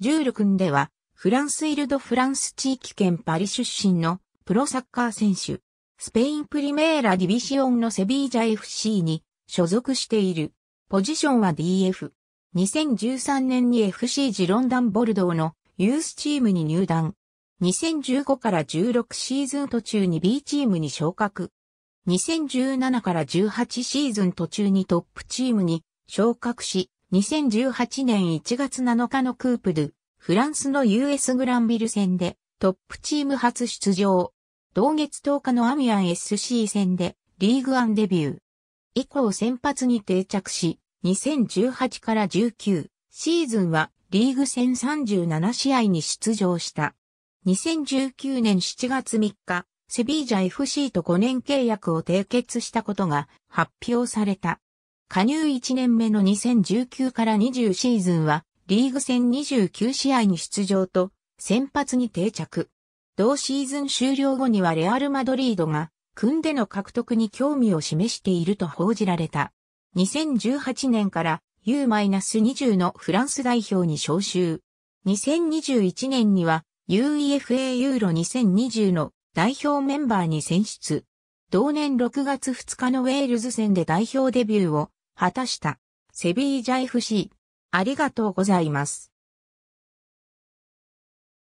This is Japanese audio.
ジュール君では、フランスイルド・フランス地域圏パリ出身のプロサッカー選手、スペインプリメーラ・ディビシオンのセビージャ FC に所属している。ポジションは DF。2013年に FC ジロンダン・ボルドーのユースチームに入団。2015から16シーズン途中に B チームに昇格。2017から18シーズン途中にトップチームに昇格し、2018年1月7日のクープル、フランスの US グランビル戦でトップチーム初出場。同月10日のアミアン SC 戦でリーグアンデビュー。以降先発に定着し、2018から19シーズンはリーグ戦37試合に出場した。2019年7月3日、セビージャ FC と5年契約を締結したことが発表された。加入1年目の2019から20シーズンは、リーグ戦29試合に出場と、先発に定着。同シーズン終了後にはレアル・マドリードが、組んでの獲得に興味を示していると報じられた。2018年から U-20 のフランス代表に招集。2021年には UEFA ユーロ2020の代表メンバーに選出。同年6月2日のウェールズ戦で代表デビューを果たした、セビージャ FC。ありがとうございます。